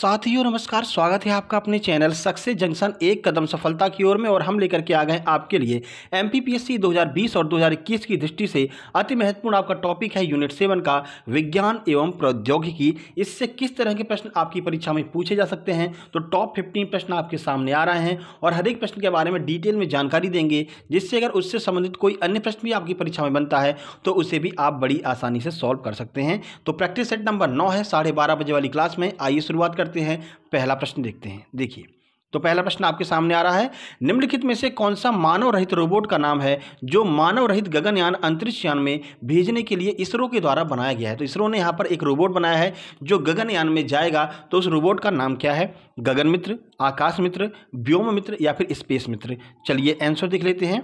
साथियों नमस्कार स्वागत है आपका अपने चैनल सक्सेस जंक्शन एक कदम सफलता की ओर में और हम लेकर के आ गए आपके लिए एमपीपीएससी 2020 और 2021 की दृष्टि से अति महत्वपूर्ण आपका टॉपिक है यूनिट सेवन का विज्ञान एवं प्रौद्योगिकी इससे किस तरह के प्रश्न आपकी परीक्षा में पूछे जा सकते हैं तो टॉप फिफ्टीन प्रश्न आपके सामने आ रहे हैं और हर एक प्रश्न के बारे में डिटेल में जानकारी देंगे जिससे अगर उससे संबंधित कोई अन्य प्रश्न भी आपकी परीक्षा में बनता है तो उसे भी आप बड़ी आसानी से सॉल्व कर सकते हैं तो प्रैक्टिस सेट नंबर नौ है साढ़े बजे वाली क्लास में आइए शुरुआत करते सकते हैं पहला प्रश्न देखते हैं देखिए तो पहला प्रश्न आपके सामने आ रहा है निम्नलिखित में से कौन सा मानव रहित रोबोट का नाम है जो मानव रहित गगनयान अंतरिक्ष यान में भेजने के लिए इसरो के द्वारा बनाया गया है तो इसरो ने यहाँ पर एक रोबोट बनाया है जो गगनयान में जाएगा तो उस रोबोट का नाम क्या है गगन मित्र आकाश मित्र व्योम मित्र या फिर स्पेस मित्र चलिए आंसर देख लेते हैं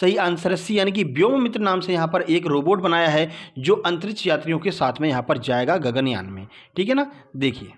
सही आंसर सी यानी कि व्योम मित्र नाम से यहाँ पर एक रोबोट बनाया है जो अंतरिक्ष यात्रियों के साथ में यहाँ पर जाएगा गगनयान में ठीक है ना देखिए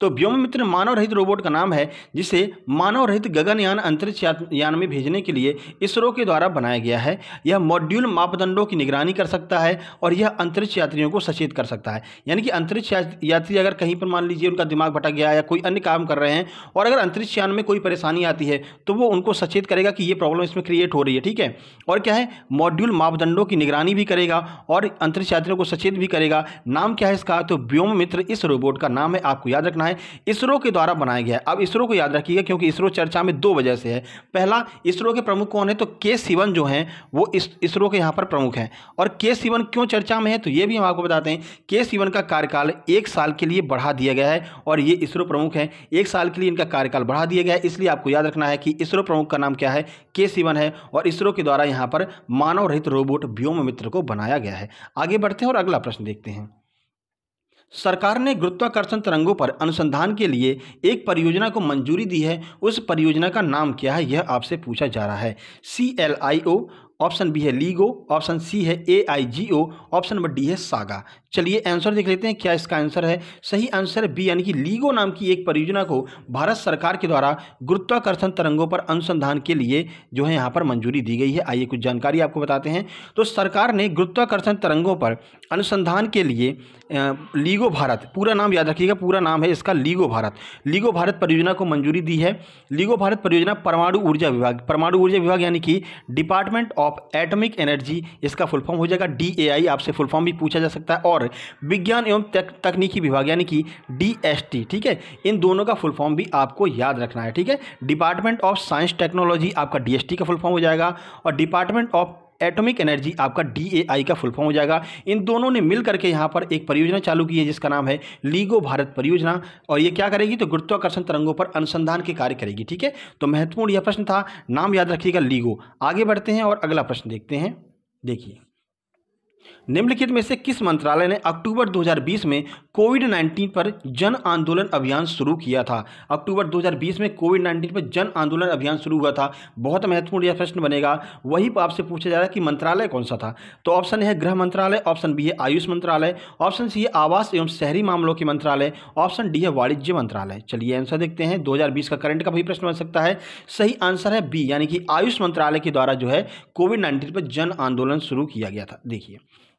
तो व्योम मित्र मानव रहित रोबोट का नाम है जिसे मानव रहित गगनयान अंतरिक्ष यान में भेजने के लिए इसरो के द्वारा बनाया गया है यह मॉड्यूल मापदंडों की निगरानी कर सकता है और यह अंतरिक्ष यात्रियों को सचेत कर सकता है यानी कि अंतरिक्ष यात्री अगर कहीं पर मान लीजिए उनका दिमाग भटक गया या कोई अन्य काम कर रहे हैं और अगर अंतरिक्ष यान में कोई परेशानी आती है तो वो उनको सचेत करेगा कि ये प्रॉब्लम इसमें क्रिएट हो रही है ठीक है और क्या है मॉड्यूल मापदंडों की निगरानी भी करेगा और अंतरिक्ष यात्रियों को सचेत भी करेगा नाम क्या है इसका तो व्योम मित्र इस रोबोट का नाम है आपको याद रखना है इसरो के द्वारा बनाया गया है अब इसरो को याद रखिएगा क्योंकि इसरो चर्चा में दो वजह से है पहला इसरो के प्रमुख कौन है तो के सिवन जो हैं वो इस इसरो के यहाँ पर प्रमुख हैं और के सिवन क्यों चर्चा में है तो ये भी हम आपको बताते हैं के सिवन का कार्यकाल एक साल के लिए बढ़ा दिया गया है और ये इसरो प्रमुख हैं एक साल के लिए इनका कार्यकाल बढ़ा दिया गया है इसलिए आपको याद रखना है कि इसरो प्रमुख का नाम क्या है के सिवन है और इसरो के द्वारा यहाँ पर मानव रहित रोबोट व्योम मित्र को बनाया गया है आगे बढ़ते हैं और अगला प्रश्न देखते हैं सरकार ने गुरुत्वाकर्षण तरंगों पर अनुसंधान के लिए एक परियोजना को मंजूरी दी है उस परियोजना का नाम क्या है यह आपसे पूछा जा रहा है C L I O option B है लीगो ऑप्शन सी है A I G O option number D है सागा चलिए आंसर देख लेते हैं क्या इसका आंसर है सही आंसर बी यानी कि लीगो नाम की एक परियोजना को भारत सरकार के द्वारा गुरुत्वाकर्षण तरंगों पर अनुसंधान के लिए जो है यहाँ पर मंजूरी दी गई है आइए कुछ जानकारी आपको बताते हैं तो सरकार ने गुरुत्वाकर्षण तरंगों पर अनुसंधान के लिए लीगो भारत पूरा नाम याद रखिएगा पूरा नाम है इसका लीगो भारत लीगो भारत परियोजना को मंजूरी दी है लीगो भारत परियोजना परमाणु ऊर्जा विभाग परमाणु ऊर्जा विभाग यानी कि डिपार्टमेंट ऑफ एटॉमिक एनर्जी इसका फुल फॉर्म हो जाएगा डी आपसे फुल फॉर्म भी पूछा जा सकता है और विज्ञान एवं तक, तकनीकी विभाग यानी कि डी ठीक है इन दोनों का फुल फॉर्म भी आपको याद रखना है ठीक है डिपार्टमेंट ऑफ साइंस टेक्नोलॉजी आपका डी का फुल फॉर्म हो जाएगा और डिपार्टमेंट ऑफ एटॉमिक एनर्जी आपका डी का फुल फॉर्म हो जाएगा इन दोनों ने मिल करके यहाँ पर एक परियोजना चालू की है जिसका नाम है लीगो भारत परियोजना और ये क्या करेगी तो गुरुत्वाकर्षण तरंगों पर अनुसंधान के कार्य करेगी ठीक है तो महत्वपूर्ण यह प्रश्न था नाम याद रखिएगा लीगो आगे बढ़ते हैं और अगला प्रश्न देखते हैं देखिए निम्नलिखित में से किस मंत्रालय ने अक्टूबर 2020 में कोविड 19 पर जन आंदोलन अभियान शुरू किया था अक्टूबर 2020 में कोविड 19 पर जन आंदोलन अभियान शुरू हुआ था बहुत महत्वपूर्ण यह प्रश्न बनेगा वही पर आपसे पूछा जा रहा है कि मंत्रालय कौन सा था तो ऑप्शन है गृह मंत्रालय ऑप्शन बी है आयुष मंत्रालय ऑप्शन सी है आवास एवं शहरी मामलों के मंत्रालय ऑप्शन डी है वाणिज्य मंत्रालय चलिए आंसर देखते हैं दो का करंट का भी प्रश्न बन सकता है सही आंसर है बी यानी कि आयुष मंत्रालय के द्वारा जो है कोविड नाइन्टीन पर जन आंदोलन शुरू किया गया था देखिए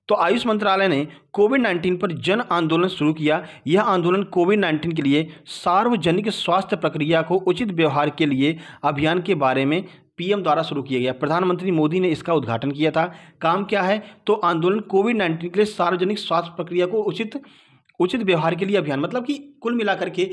तो आयुष मंत्रालय ने कोविड 19 पर जन आंदोलन शुरू किया यह आंदोलन कोविड 19 के लिए सार्वजनिक स्वास्थ्य प्रक्रिया को उचित व्यवहार के लिए अभियान के बारे में पीएम द्वारा शुरू किया गया प्रधानमंत्री मोदी ने इसका उद्घाटन किया था काम क्या है तो आंदोलन कोविड नाइन्टीन के लिए सार्वजनिक स्वास्थ्य प्रक्रिया को उचित उचित व्यवहार के लिए अभियान मतलब कि कुल मिलाकर के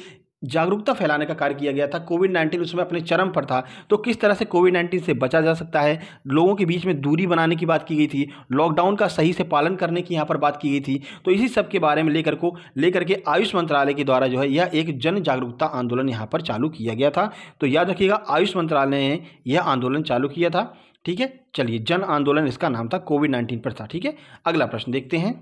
जागरूकता फैलाने का कार्य किया गया था कोविड नाइन्टीन उस समय अपने चरम पर था तो किस तरह से कोविड नाइन्टीन से बचा जा सकता है लोगों के बीच में दूरी बनाने की बात की गई थी लॉकडाउन का सही से पालन करने की यहाँ पर बात की गई थी तो इसी सब के बारे में लेकर को लेकर के आयुष मंत्रालय के द्वारा जो है यह एक जन जागरूकता आंदोलन यहाँ पर चालू किया गया था तो याद रखिएगा आयुष मंत्रालय ने यह आंदोलन चालू किया था ठीक है चलिए जन आंदोलन इसका नाम था कोविड नाइन्टीन पर था ठीक है अगला प्रश्न देखते हैं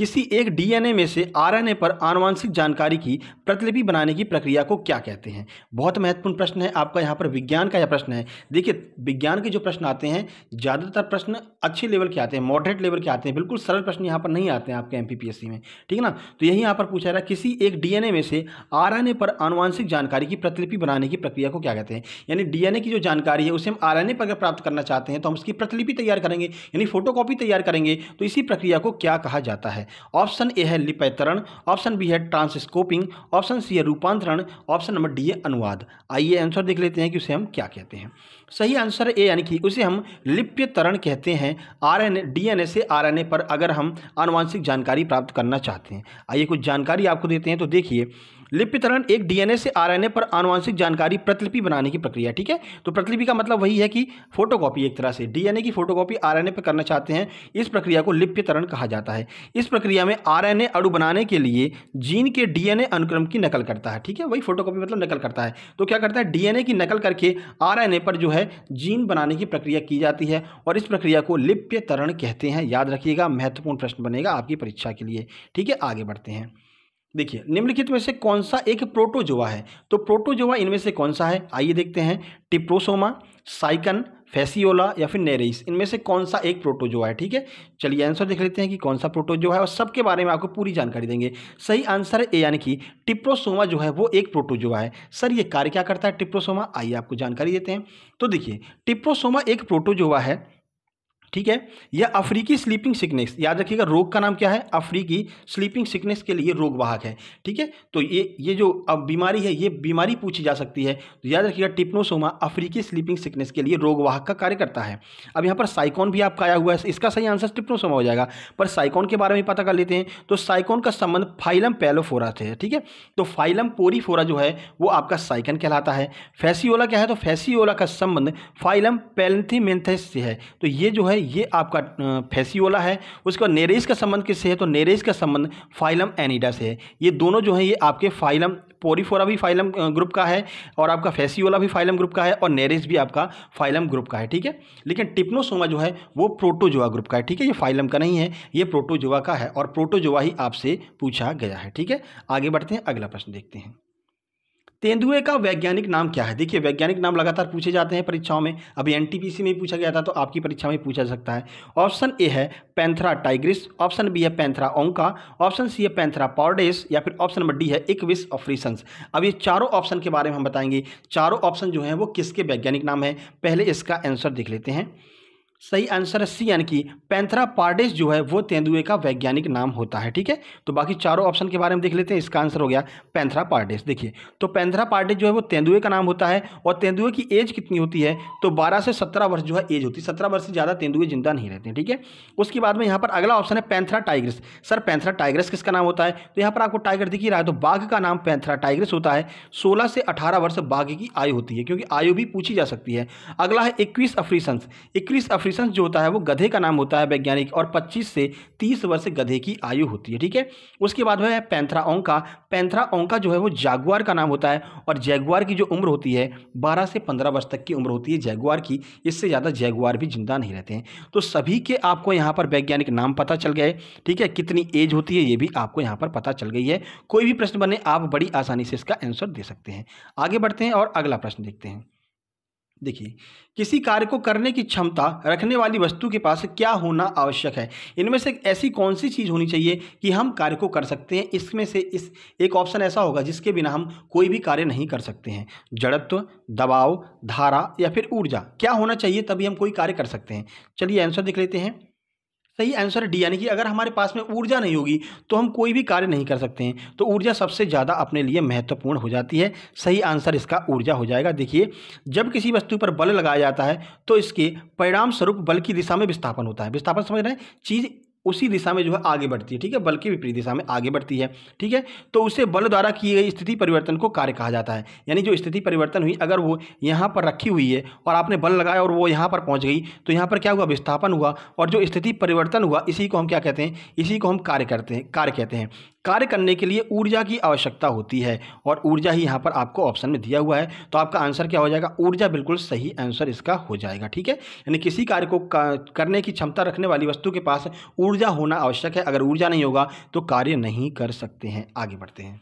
किसी एक डीएनए में से आरएनए पर आनुवंशिक जानकारी की प्रतिलिपि बनाने की प्रक्रिया को क्या कहते हैं बहुत महत्वपूर्ण प्रश्न है आपका यहाँ पर विज्ञान का यह प्रश्न है देखिए विज्ञान के जो प्रश्न आते हैं ज़्यादातर प्रश्न अच्छे लेवल के आते हैं मॉडरेट लेवल के आते हैं बिल्कुल सरल प्रश्न यहाँ पर नहीं आते हैं आपके एम में ठीक है ना तो यही यहाँ पर पूछा रहा है किसी एक डी में से आर पर आनुवंशिक जानकारी की प्रतिलिपि बनाने की प्रक्रिया को क्या कहते हैं यानी डी की जो जानकारी है उसे हम आर पर अगर प्राप्त करना चाहते हैं तो हम उसकी प्रतिलिपि तैयार करेंगे यानी फोटो तैयार करेंगे तो इसी प्रक्रिया को क्या कहा जाता है ऑप्शन ए है लिपैतरण ऑप्शन बी है ट्रांसस्कोपिंग ऑप्शन सी है रूपांतरण ऑप्शन नंबर डी है अनुवाद आइए आंसर देख लेते हैं कि उसे हम क्या कहते हैं सही आंसर ए यानी कि उसे हम लिप्यतरण कहते हैं आरएनए डीएनए से आरएनए पर अगर हम आनुवांशिक जानकारी प्राप्त करना चाहते हैं आइए कुछ जानकारी आपको देते हैं तो देखिए लिपितरण एक डीएनए से आरएनए पर आनुवंशिक जानकारी प्रतिलिपि बनाने की प्रक्रिया ठीक है तो प्रतिलिपि का मतलब वही है कि फोटोकॉपी एक तरह से डीएनए की फोटोकॉपी आरएनए पर करना चाहते हैं इस प्रक्रिया को लिप्यतरण कहा जाता है इस प्रक्रिया में आरएनए अड़ु बनाने के लिए जीन के डीएनए अनुक्रम की नकल करता है ठीक है वही फोटोकॉपी मतलब नकल करता है तो क्या करता है डीएनए की नकल करके आर पर जो है जीन बनाने की प्रक्रिया की जाती है और इस प्रक्रिया को लिप्यतरण कहते हैं याद रखिएगा महत्वपूर्ण प्रश्न बनेगा आपकी परीक्षा के लिए ठीक है आगे बढ़ते हैं देखिए निम्नलिखित में से कौन सा एक प्रोटोजोआ है तो प्रोटोजोआ इनमें से कौन सा है आइए देखते हैं टिप्रोसोमा साइकन फैसियोला या फिर नेरेइस इनमें से कौन सा एक प्रोटोजोआ है ठीक है चलिए आंसर देख लेते हैं कि कौन सा प्रोटोजोआ है और सबके बारे में आपको पूरी जानकारी देंगे सही आंसर है ए यानी कि टिप्रोसोमा जो है वो एक प्रोटोजोआ है सर ये कार्य क्या करता है टिप्रोसोमा आइए आपको जानकारी देते हैं तो देखिए टिप्रोसोमा एक प्रोटोजोआ है ठीक है यह अफ्रीकी स्लीपिंग सिकनेस याद रखिएगा रोग का नाम क्या है अफ्रीकी स्लीपिंग सिकनेस के लिए रोग वाहक है ठीक है तो ये ये जो अब बीमारी है ये बीमारी पूछी जा सकती है तो याद रखिएगा टिप्नोसोमा अफ्रीकी स्लीपिंग सिकनेस के लिए रोग वाहक का कार्य करता है अब यहाँ पर साइकॉन भी आपका आया हुआ है इसका सही आंसर टिप्नोसोमा हो जाएगा पर साइकॉन के बारे में पता कर लेते हैं तो साइकॉन का संबंध फाइलम पैलोफोरा से है ठीक है तो फाइलम पोरीफोरा जो है वो आपका साइकन कहलाता है फैसीओला क्या है तो फैसीओला का संबंध फाइलम पेलथीमेंथेस से है तो ये जो है ये आपका फेसियोला है उसके बाद नेरेस का संबंध किससे है तो नेरेस का संबंध फाइलम एनिडा से है ये दोनों जो है ये आपके फाइलम पोरीफोरा भी फाइलम ग्रुप का है और आपका फेसियोला भी फाइलम ग्रुप का है और नेरेस भी आपका फाइलम ग्रुप का है ठीक है लेकिन टिप्नोसोमा जो है वो प्रोटोजोआ ग्रुप का है ठीक है ये फाइलम का नहीं है ये प्रोटोजोआ का है और प्रोटोजोआ ही आपसे पूछा गया है ठीक है आगे बढ़ते हैं अगला प्रश्न देखते हैं तेंदुए का वैज्ञानिक नाम क्या है देखिए वैज्ञानिक नाम लगातार पूछे जाते हैं परीक्षाओं में अभी एन में पूछा गया था तो आपकी परीक्षा में पूछा सकता है ऑप्शन ए है पैंथरा टाइग्रिस ऑप्शन बी है पैंथरा ओंका ऑप्शन सी है पैंथरा पॉर्डेस या फिर ऑप्शन नंबर डी है इक्विस ऑफ्रीसंस अब ये चारों ऑप्शन के बारे में हम बताएंगे चारों ऑप्शन जो है वो किसके वैज्ञानिक नाम है पहले इसका आंसर देख लेते हैं सही आंसर है सी यानी कि पैंथरा पार्डिस जो है वो तेंदुए का वैज्ञानिक नाम होता है ठीक है तो बाकी चारों ऑप्शन के बारे में देख लेते हैं इसका आंसर हो गया पैंथरा पार्डिस देखिए तो पैंथरा पार्डिस जो है वो तेंदुए का नाम होता है और तेंदुए की एज कितनी होती है तो बारह से सत्रह वर्ष जो है एज होती है सत्रह वर्ष से ज़्यादा तेंदुए जिंदा नहीं रहते ठीक है उसके बाद में यहाँ पर अगला ऑप्शन है panthera tigris sir panthera tigris किसका नाम होता है तो यहाँ पर आपको टाइगर दिख ही रहा है तो बाघ का नाम पैंथरा टाइग्रस होता है सोलह से अठारह वर्ष बाघ की आयु होती है क्योंकि आयु भी पूछी जा सकती है अगला है इक्कीस अफ्रीसंस इक्कीस अफ्री न्यूट्रिशन जो होता है वो गधे का नाम होता है वैज्ञानिक और पच्चीस से तीस वर्ष गधे की आयु होती है ठीक है उसके बाद है पैंथरा ओंका पैंथरा ओंका जो है वो जैगुआर का नाम होता है और जैगुआर की जो उम्र होती है बारह से पंद्रह वर्ष तक की उम्र होती है जैगुआर की इससे ज़्यादा जैगुआर भी जिंदा नहीं रहते हैं तो सभी के आपको यहाँ पर वैज्ञानिक नाम पता चल गए ठीक है कितनी एज होती है ये भी आपको यहाँ पर पता चल गई है कोई भी प्रश्न बने आप बड़ी आसानी से इसका आंसर दे सकते हैं आगे बढ़ते हैं और अगला प्रश्न देखते हैं देखिए किसी कार्य को करने की क्षमता रखने वाली वस्तु के पास क्या होना आवश्यक है इनमें से ऐसी कौन सी चीज़ होनी चाहिए कि हम कार्य को कर सकते हैं इसमें से इस एक ऑप्शन ऐसा होगा जिसके बिना हम कोई भी कार्य नहीं कर सकते हैं जड़त्व दबाव धारा या फिर ऊर्जा क्या होना चाहिए तभी हम कोई कार्य कर सकते हैं चलिए आंसर देख लेते हैं सही आंसर डी यानी कि अगर हमारे पास में ऊर्जा नहीं होगी तो हम कोई भी कार्य नहीं कर सकते हैं तो ऊर्जा सबसे ज़्यादा अपने लिए महत्वपूर्ण हो जाती है सही आंसर इसका ऊर्जा हो जाएगा देखिए जब किसी वस्तु पर बल लगाया जाता है तो इसके परिणाम स्वरूप बल की दिशा में विस्थापन होता है विस्थापन समझ रहे हैं चीज़ उसी दिशा में जो है आगे बढ़ती है ठीक है बल की विपरीत दिशा में आगे बढ़ती है ठीक है तो उसे बल द्वारा की गई स्थिति परिवर्तन को कार्य कहा जाता है यानी जो स्थिति परिवर्तन हुई अगर वो यहाँ पर रखी हुई है और आपने बल लगाया और वो यहाँ पर पहुँच गई तो यहाँ पर क्या हुआ विस्थापन हुआ और जो स्थिति परिवर्तन हुआ इसी को हम क्या कहते हैं इसी को हम कार्य करते हैं कार्य कहते हैं कार्य करने के लिए ऊर्जा की आवश्यकता होती है और ऊर्जा ही यहाँ पर आपको ऑप्शन में दिया हुआ है तो आपका आंसर क्या हो जाएगा ऊर्जा बिल्कुल सही आंसर इसका हो जाएगा ठीक है यानी किसी कार्य को करने की क्षमता रखने वाली वस्तु के पास ऊर्जा होना आवश्यक है अगर ऊर्जा नहीं होगा तो कार्य नहीं कर सकते हैं आगे बढ़ते हैं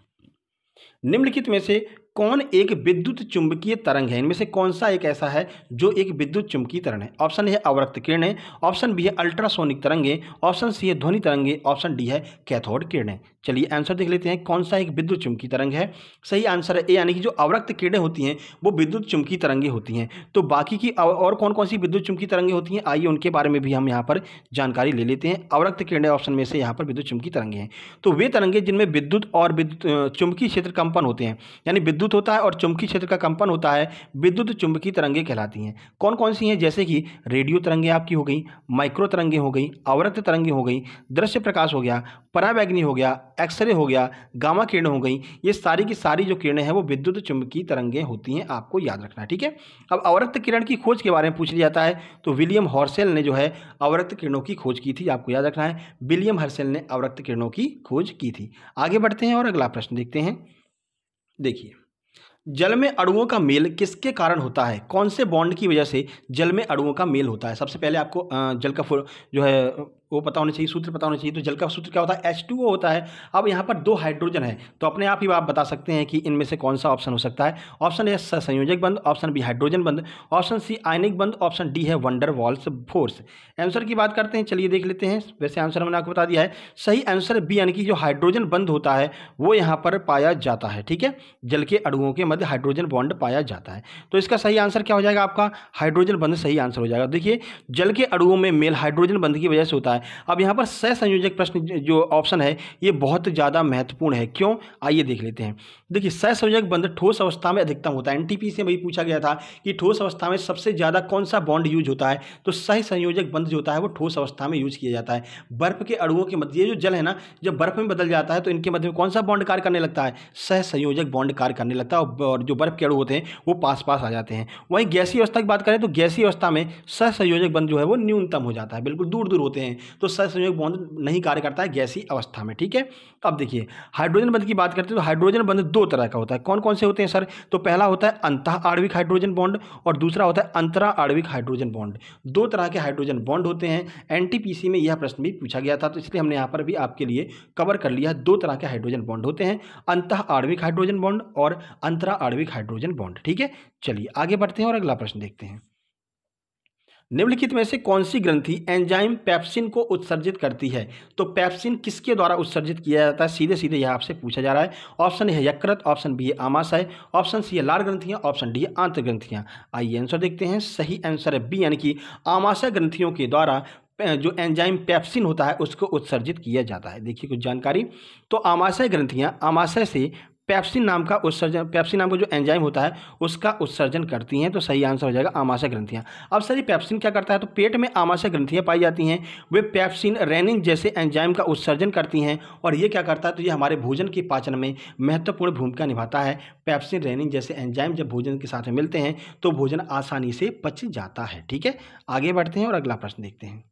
निम्नलिखित में से कौन एक विद्युत चुंबकीय तरंग है इनमें से कौन सा एक ऐसा है जो एक विद्युत चुंबकीय तरंग है ऑप्शन ए है अवरक्त किरणें ऑप्शन बी है अल्ट्रासोनिक तरंगे ऑप्शन सी है ध्वनि तरंगे ऑप्शन डी है कैथोड है चलिए आंसर देख लेते हैं कौन सा एक विद्युत चुंबकीय तरंग है सही आंसर है ए यानी कि जो अवरक्त किरणें होती हैं वो विद्युत चुंबकीय तरंगे होती हैं तो बाकी की और कौन कौन सी विद्युत चुंबकीय तरंगे होती हैं आइए उनके बारे में भी हम यहाँ पर जानकारी ले लेते हैं अवरक्त किरणें ऑप्शन में से यहाँ पर विद्युत चुंबकीय तरंगे हैं तो वे तरंगे जिनमें विद्युत और विद्युत चुंबकीय क्षेत्र कंपन होते हैं यानी विद्युत विद्युत होता है और चुंबकीय क्षेत्र का कंपन होता है विद्युत चुंबकीय तरंगें कहलाती हैं कौन कौन सी हैं जैसे कि रेडियो तरंगें आपकी हो गई माइक्रो तरंगें हो गई आवृत्त तरंगें हो गई दृश्य प्रकाश हो गया परावैग्नि हो गया एक्सरे हो गया गामा किरण हो गई ये सारी की सारी जो किरणें हैं वो विद्युत चुंबकीय तरंगें होती हैं आपको याद रखना ठीक है अब अवरक्त किरण की खोज के बारे में पूछ लिया जाता है तो विलियम हॉर्सेल ने जो है अवरक्त किरणों की खोज की थी आपको याद रखना है विलियम हर्सेल ने अवरक्त किरणों की खोज की थी आगे बढ़ते हैं और अगला प्रश्न देखते हैं देखिए जल में अड़ुओं का मेल किसके कारण होता है कौन से बॉन्ड की वजह से जल में अड़ुओं का मेल होता है सबसे पहले आपको जल का जो है वो पता होना चाहिए सूत्र पता होना चाहिए तो जल का सूत्र क्या होता है एच टू होता है अब यहाँ पर दो हाइड्रोजन है तो अपने आप ही आप बता सकते हैं कि इनमें से कौन सा ऑप्शन हो सकता है ऑप्शन ए संयोजक बंद ऑप्शन बी हाइड्रोजन बंद ऑप्शन सी आयनिक बंद ऑप्शन डी है वंडर वॉल्स फोर्स आंसर की बात करते हैं चलिए देख लेते हैं वैसे आंसर हमने आपको बता दिया है सही आंसर बी यानी कि जो हाइड्रोजन बंद होता है वो यहाँ पर पाया जाता है ठीक है जल के अड़ुओं के मध्य हाइड्रोजन बॉन्ड पाया जाता है तो इसका सही आंसर क्या हो जाएगा आपका हाइड्रोजन बंद सही आंसर हो जाएगा देखिए जल के अड़ुओं में मेल हाइड्रोजन बंद की वजह से होता है है अब यहाँ पर संयोजक प्रश्न जो ऑप्शन है ये बहुत ज़्यादा महत्वपूर्ण है क्यों आइए देख लेते हैं देखिए संयोजक बंध ठोस अवस्था में अधिकतम होता है एनटीपी से वही पूछा गया था कि ठोस अवस्था में सबसे ज़्यादा कौन सा बॉन्ड यूज होता है तो संयोजक बंध जो होता है वो ठोस अवस्था में यूज किया जाता है बर्फ के अड़ुओं के मध्य ये जो जल है ना जब बर्फ में बदल जाता है तो इनके मध्य में कौन सा बॉन्ड कार्य करने लगता है संयोजक बॉन्ड कार्य करने लगता है और जो बर्फ के अड़ु होते हैं वो पास पास आ जाते हैं वहीं गैसी अवस्था की बात करें तो गैसी अवस्था में संयोजक बंध जो है वो न्यूनतम हो जाता है बिल्कुल दूर दूर होते हैं तो सहसंयोग बंध नहीं कार्य करता है गैसी अवस्था में ठीक है तो अब देखिए हाइड्रोजन बंध की बात करते हैं तो हाइड्रोजन बंध दो तरह का होता है कौन कौन से होते हैं सर तो पहला होता है अंतः आणविक हाइड्रोजन बॉन्ड और दूसरा होता है अंतरा आणविक हाइड्रोजन बॉन्ड दो तरह के हाइड्रोजन बॉन्ड होते हैं एन में यह प्रश्न भी पूछा गया था तो इसलिए हमने यहाँ पर भी आपके लिए कवर कर लिया दो तरह के हाइड्रोजन बॉन्ड होते हैं अंतः आणविक हाइड्रोजन बॉन्ड और अंतरा आणविक हाइड्रोजन बॉन्ड ठीक है चलिए आगे बढ़ते हैं और अगला प्रश्न देखते हैं निम्नलिखित में से कौन सी ग्रंथि एंजाइम पैप्सिन को उत्सर्जित करती है तो पैप्सिन किसके द्वारा उत्सर्जित किया जाता है सीधे सीधे यह आपसे पूछा जा रहा है ऑप्शन है यकृत ऑप्शन बी है आमाशय ऑप्शन सी है लार ग्रंथियाँ ऑप्शन डी है आंत ग्रंथियां आइए आंसर देखते हैं सही आंसर है बी यानी कि आमाशय ग्रंथियों के द्वारा जो एंजाइम पैप्सिन होता है उसको उत्सर्जित किया जाता है देखिए कुछ जानकारी तो आमाशय ग्रंथियाँ आमाशय से पैप्सिन नाम का उत्सर्जन पैप्सिन नाम का जो एंजाइम होता है उसका उत्सर्जन करती हैं तो सही आंसर हो जाएगा आमाशय ग्रंथियाँ अब सर पैप्सिन क्या करता है तो पेट में आमाशय ग्रंथियाँ पाई जाती हैं वे पैप्सिन रेनिन जैसे एंजाइम का उत्सर्जन करती हैं और ये क्या करता है तो ये हमारे भोजन के पाचन में महत्वपूर्ण भूमिका निभाता है पैप्सिन रेनिन जैसे एंजाइम जब भोजन के साथ मिलते हैं तो भोजन आसानी से पच जाता है ठीक है आगे बढ़ते हैं और अगला प्रश्न देखते हैं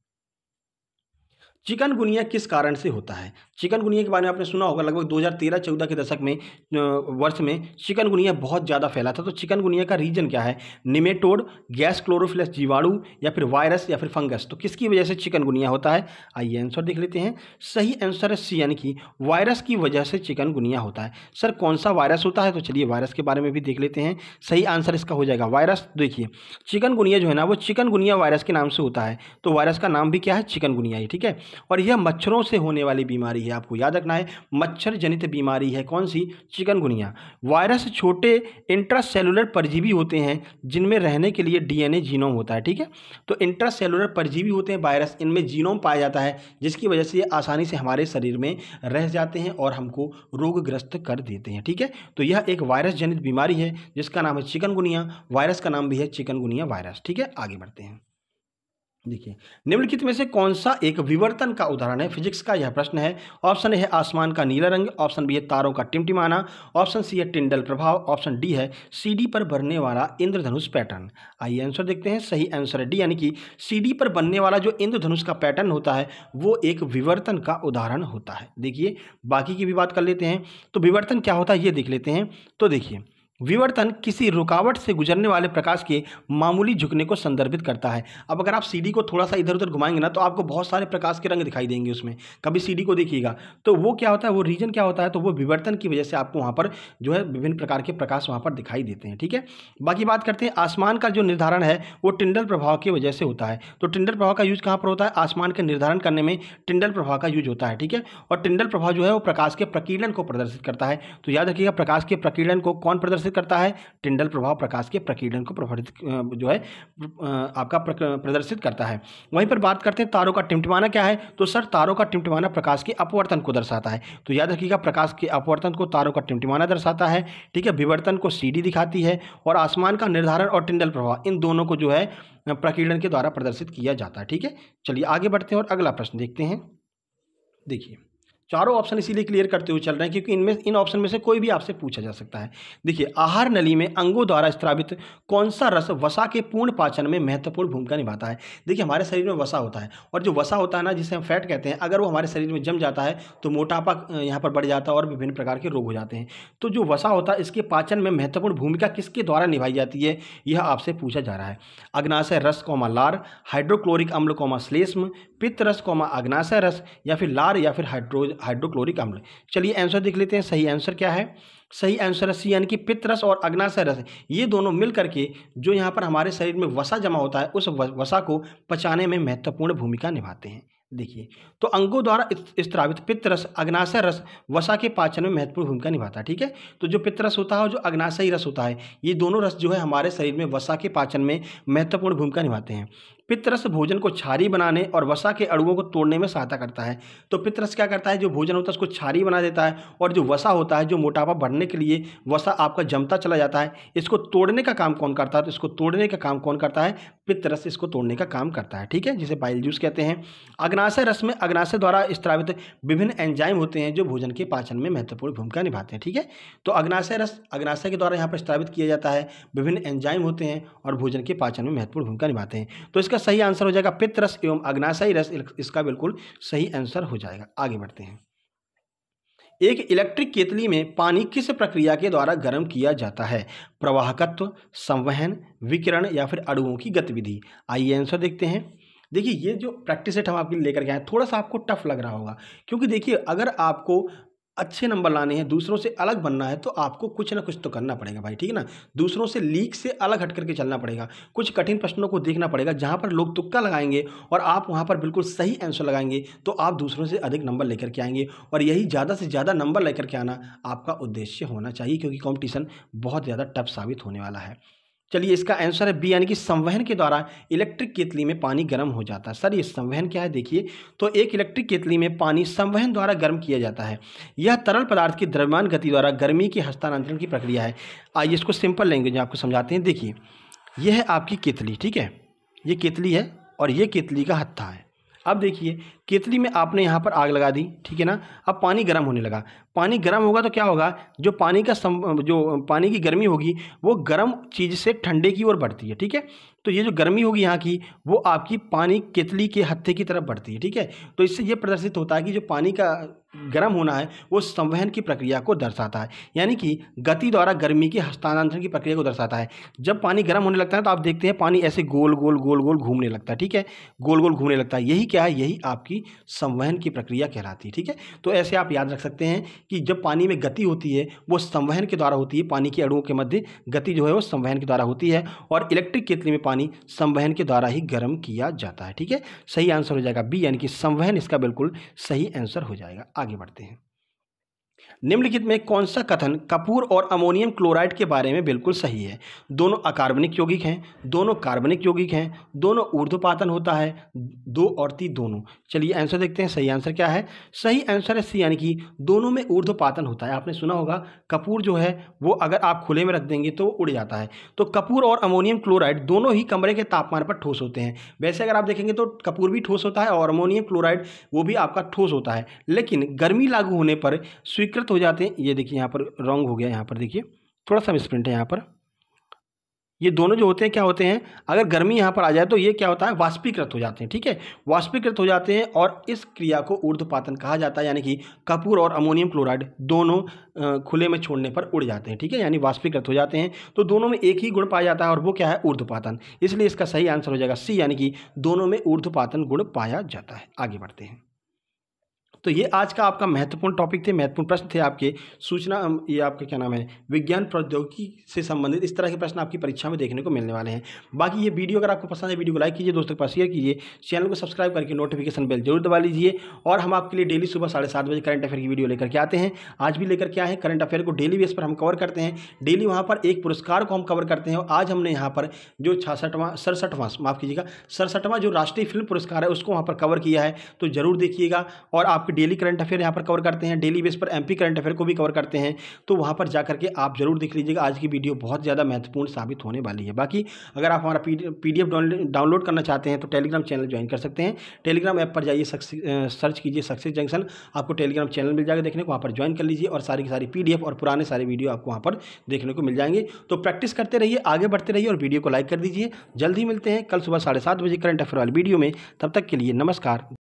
चिकनगुनिया किस कारण से होता है चिकनगुनिया के बारे में आपने सुना होगा लगभग 2013-14 के दशक में वर्ष में चिकनगुनिया बहुत ज़्यादा फैला था तो चिकनगुनिया का रीजन क्या है निमेटोड गैस क्लोरोफिलस जीवाणु या फिर वायरस या फिर फंगस तो किसकी वजह से चिकनगुनिया होता है आइए आंसर देख लेते हैं सही आंसर है सी यानी कि वायरस की वजह से चिकनगुनिया होता है सर कौन सा वायरस होता है तो चलिए वायरस के बारे में भी देख लेते हैं सही आंसर इसका हो जाएगा वायरस देखिए चिकनगुनिया जो है ना वो चिकनगुनिया वायरस के नाम से होता है तो वायरस का नाम भी क्या है चिकनगुनिया ही ठीक है और यह मच्छरों से होने वाली बीमारी है आपको याद रखना है मच्छर जनित बीमारी है कौन सी चिकनगुनिया वायरस छोटे इंट्रासेलुलर परजीवी होते हैं जिनमें रहने के लिए डीएनए जीनोम होता है ठीक है तो इंट्रासेलुलर परजीवी होते हैं वायरस इनमें जीनोम पाया जाता है जिसकी वजह से ये आसानी से हमारे शरीर में रह जाते हैं और हमको रोगग्रस्त कर देते हैं ठीक है तो यह एक वायरस जनित बीमारी है जिसका नाम है चिकनगुनिया वायरस का नाम भी है चिकनगुनिया वायरस ठीक है आगे बढ़ते हैं देखिए निम्नलिखित में से कौन सा एक विवर्तन का उदाहरण है फिजिक्स का यह प्रश्न है ऑप्शन ए है आसमान का नीला रंग ऑप्शन बी है तारों का टिमटिमाना ऑप्शन सी है टिंडल प्रभाव ऑप्शन डी है सीडी पर बनने वाला इंद्रधनुष पैटर्न आइए आंसर देखते हैं सही आंसर है डी यानी कि सीडी पर बनने वाला जो इंद्रधनुष का पैटर्न होता है वो एक विवर्तन का उदाहरण होता है देखिए बाकी की भी बात कर लेते हैं तो विवर्तन क्या होता है ये देख लेते हैं तो देखिए विवर्तन किसी रुकावट से गुजरने वाले प्रकाश के मामूली झुकने को संदर्भित करता है अब अगर आप सीडी को थोड़ा सा इधर उधर घुमाएंगे ना तो आपको बहुत सारे प्रकाश के रंग दिखाई देंगे उसमें कभी सीडी को देखिएगा तो वो क्या होता है वो रीजन क्या होता है तो वो विवर्तन की वजह से आपको वहाँ पर जो है विभिन्न प्रकार के प्रकाश वहाँ पर दिखाई देते हैं ठीक है बाकी बात करते हैं आसमान का जो निर्धारण है वो टिंडल प्रभाव की वजह से होता है तो टिंडल प्रभाव का यूज कहाँ पर होता है आसमान के निर्धारण करने में टिंडल प्रभाव का यूज होता है ठीक है और टिंडल प्रभाव जो है वो प्रकाश के प्रकीर्णन को प्रदर्शित करता है तो याद रखिएगा प्रकाश के प्रकीर्णन को कौन प्रदर्शित प्रदर्शित करता है टिंडल प्रभाव प्रकाश के प्रकीर्णन को प्रभावित जो है आपका प्रदर्शित करता है वहीं पर बात करते हैं तारों का टिमटिमाना क्या है तो सर तारों का टिमटिमाना प्रकाश के अपवर्तन को दर्शाता है तो याद रखिएगा प्रकाश के अपवर्तन को तारों का टिमटिमाना दर्शाता है ठीक है विवर्तन को सी दिखाती है और आसमान का निर्धारण और टिंडल प्रभाव इन दोनों को जो है प्रकीर्णन के द्वारा प्रदर्शित किया जाता है ठीक है चलिए आगे बढ़ते हैं और अगला प्रश्न देखते हैं देखिए चारों ऑप्शन इसीलिए क्लियर करते हुए चल रहे हैं क्योंकि इनमें इन ऑप्शन में से कोई भी आपसे पूछा जा सकता है देखिए आहार नली में अंगों द्वारा स्त्रावित कौन सा रस वसा के पूर्ण पाचन में महत्वपूर्ण भूमिका निभाता है देखिए हमारे शरीर में वसा होता है और जो वसा होता है ना जिसे हम फैट कहते हैं अगर वो हमारे शरीर में जम जाता है तो मोटापा यहाँ पर बढ़ जाता है और विभिन्न प्रकार के रोग हो जाते हैं तो जो वसा होता है इसके पाचन में महत्वपूर्ण भूमिका किसके द्वारा निभाई जाती है यह आपसे पूछा जा रहा है अग्नाशय रस कौमा लार हाइड्रोक्लोरिक अम्ल कौमा श्लेष्म पित्त रस कोमा अग्नाशय रस या फिर लार या फिर हाइड्रो हाइड्रोक्लोरिक अम्ल चलिए आंसर देख लेते हैं सही आंसर क्या है सही आंसर है सी यानी कि पित्त रस और अग्नाशय रस ये दोनों मिल करके जो यहाँ पर हमारे शरीर में वसा जमा होता है उस वसा को पचाने में महत्वपूर्ण भूमिका निभाते हैं देखिए तो अंगों द्वारा स्त्रावित पित्त रस अग्नाशय रस वसा के पाचन में महत्वपूर्ण भूमिका निभाता है ठीक है तो जो पित्त रस होता है और जो अग्नाशयी रस होता है ये दोनों रस जो है हमारे शरीर में वसा के पाचन में महत्वपूर्ण भूमिका निभाते हैं पितरस भोजन को छारी बनाने और वसा के अड़ुओं को तोड़ने में सहायता करता है तो पितरस क्या करता है जो भोजन होता है उसको छारी बना देता है और जो वसा होता है जो मोटापा बढ़ने के लिए वसा आपका जमता चला जाता है इसको तोड़ने का काम कौन करता है तो इसको तोड़ने का काम कौन करता है पितरस इसको तोड़ने का काम करता है ठीक है जिसे पाइल जूस कहते हैं अग्नाशय रस में अग्नाशय द्वारा स्त्रावित विभिन्न एंजाइम होते हैं जो भोजन के पाचन में महत्वपूर्ण भूमिका निभाते हैं ठीक है तो अग्नाशय रस अग्नाशय के द्वारा यहाँ पर स्त्रावित किया जाता है विभिन्न एंजाइम होते हैं और भोजन के पाचन में महत्वपूर्ण भूमिका निभाते हैं तो इसका इसका तो सही आंसर हो जाएगा पित्त एवं अग्नाशाई रस इसका बिल्कुल सही आंसर हो जाएगा आगे बढ़ते हैं एक इलेक्ट्रिक केतली में पानी किस प्रक्रिया के द्वारा गर्म किया जाता है प्रवाहकत्व संवहन विकिरण या फिर अड़ुओं की गतिविधि आइए आंसर देखते हैं देखिए ये जो प्रैक्टिस सेट हम आपके लेकर के आए थोड़ा सा आपको टफ लग रहा होगा क्योंकि देखिए अगर आपको अच्छे नंबर लाने हैं दूसरों से अलग बनना है तो आपको कुछ ना कुछ तो करना पड़ेगा भाई ठीक है ना दूसरों से लीक से अलग हट करके चलना पड़ेगा कुछ कठिन प्रश्नों को देखना पड़ेगा जहाँ पर लोग तुक्का लगाएंगे और आप वहाँ पर बिल्कुल सही आंसर लगाएंगे तो आप दूसरों से अधिक नंबर लेकर के आएंगे और यही ज़्यादा से ज़्यादा नंबर लेकर के आना आपका उद्देश्य होना चाहिए क्योंकि कॉम्पिटिशन बहुत ज़्यादा टफ साबित होने वाला है चलिए इसका आंसर है बी यानी कि संवहन के द्वारा इलेक्ट्रिक केतली में पानी गर्म हो जाता है सर ये संवहन क्या है देखिए तो एक इलेक्ट्रिक केतली में पानी संवहन द्वारा गर्म किया जाता है यह तरल पदार्थ की द्रव्यमान गति द्वारा गर्मी के हस्तांतरण की प्रक्रिया है आइए इसको सिंपल लैंग्वेज में आपको समझाते हैं देखिए यह है आपकी केतली ठीक है ये केतली है और ये केतली का हत्था है अब देखिए केतली में आपने यहाँ पर आग लगा दी ठीक है ना अब पानी गर्म होने लगा पानी गर्म होगा तो क्या होगा जो पानी का सम, जो पानी की गर्मी होगी वो गर्म चीज़ से ठंडे की ओर बढ़ती है ठीक है तो ये जो गर्मी होगी यहाँ की वो आपकी पानी केतली के हत्थे की तरफ बढ़ती है ठीक है तो इससे ये प्रदर्शित होता है कि जो पानी का गर्म होना है वो संवहन की प्रक्रिया को दर्शाता है यानी कि गति द्वारा गर्मी के हस्तांतरण की प्रक्रिया को दर्शाता है जब पानी गर्म होने लगता है तो आप देखते हैं पानी ऐसे गोल गोल गोल गोल घूमने लगता है ठीक है गोल गोल घूमने लगता है यही क्या है यही आपकी संवहन की प्रक्रिया कहलाती है ठीक है तो ऐसे आप याद रख सकते हैं कि जब पानी में गति होती है वो संवहन के द्वारा होती है पानी के अड़ुओं के मध्य गति जो है वो संवहन के द्वारा होती है और इलेक्ट्रिक केतली में पानी संवहन के द्वारा ही गर्म किया जाता है ठीक है सही आंसर हो जाएगा बी यानी कि संवहन इसका बिल्कुल सही आंसर हो जाएगा आगे बढ़ते हैं निम्नलिखित में कौन सा कथन कपूर और अमोनियम क्लोराइड के बारे में बिल्कुल सही है दोनों अकार्बनिक यौगिक हैं दोनों कार्बनिक यौगिक हैं दोनों ऊर्ध्वपातन होता है दो और तीन दोनों चलिए आंसर देखते हैं सही आंसर क्या है सही आंसर है सी यानी कि दोनों में ऊर्ध्वपातन होता है आपने सुना होगा कपूर जो है वो अगर आप खुले में रख देंगे तो उड़ जाता है तो कपूर और अमोनियम क्लोराइड दोनों ही कमरे के तापमान पर ठोस होते हैं वैसे अगर आप देखेंगे तो कपूर भी ठोस होता है और अमोनियम क्लोराइड वो भी आपका ठोस होता है लेकिन गर्मी लागू होने पर स्वीकृत परिवर्तित हो जाते हैं ये देखिए यहाँ पर रॉन्ग हो गया यहाँ पर देखिए थोड़ा सा मिसप्रिंट है यहाँ पर ये दोनों जो होते हैं क्या होते हैं अगर गर्मी यहाँ पर आ जाए तो ये क्या होता है वाष्पीकृत हो जाते हैं ठीक है वाष्पीकृत हो जाते हैं और इस क्रिया को ऊर्ध्वपातन कहा जाता है यानी कि कपूर और अमोनियम क्लोराइड दोनों खुले में छोड़ने पर उड़ जाते हैं ठीक है यानी वाष्पीकृत हो जाते हैं तो दोनों में एक ही गुण पाया जाता है और वो क्या है ऊर्ध्वपातन इसलिए इसका सही आंसर हो जाएगा सी यानी कि दोनों में ऊर्ध्वपातन गुण पाया जाता है आगे बढ़ते हैं तो ये आज का आपका महत्वपूर्ण टॉपिक थे महत्वपूर्ण प्रश्न थे आपके सूचना ये आपका क्या नाम है विज्ञान प्रौद्योगिकी से संबंधित इस तरह के प्रश्न आपकी परीक्षा में देखने को मिलने वाले हैं बाकी ये वीडियो अगर आपको पसंद है वीडियो को लाइक कीजिए दोस्तों के पास शेयर कीजिए चैनल को सब्सक्राइब करके नोटिफिकेशन बेल जरूर दबा लीजिए और हम आपके लिए डेली सुबह साढ़े सात बजे करंट अफेयर की वीडियो लेकर के आते हैं आज भी लेकर के आए हैं करंट अफेयर को डेली बेस पर हम कवर करते हैं डेली वहाँ पर एक पुरस्कार को हम कवर करते हैं और आज हमने यहाँ पर जो छासठवां सड़सठवां माफ़ कीजिएगा सड़सठवां जो राष्ट्रीय फिल्म पुरस्कार है उसको वहाँ पर कवर किया है तो जरूर देखिएगा और आपके डेली करंट अफेयर यहाँ पर कवर करते हैं डेली बेस पर एमपी करंट अफेयर को भी कवर करते हैं तो वहाँ पर जाकर के आप जरूर देख लीजिएगा आज की वीडियो बहुत ज़्यादा महत्वपूर्ण साबित होने वाली है बाकी अगर आप हमारा पी डी डाउनलोड करना चाहते हैं तो टेलीग्राम चैनल ज्वाइन कर सकते हैं टेलीग्राम ऐप पर जाइए सर्च कीजिए सक्सेस जंक्शन आपको टेलीग्राम चैनल मिल जाएगा देखने को वहाँ पर ज्वाइन कर लीजिए और सारी की सारी पी और पुराने सारे वीडियो आपको वहाँ पर देखने को मिल जाएंगे तो प्रैक्टिस करते रहिए आगे बढ़ते रहिए और वीडियो को लाइक कर दीजिए जल्द ही मिलते हैं कल सुबह साढ़े सात बजे करंट अफेयर वाली वीडियो में तब तक के लिए नमस्कार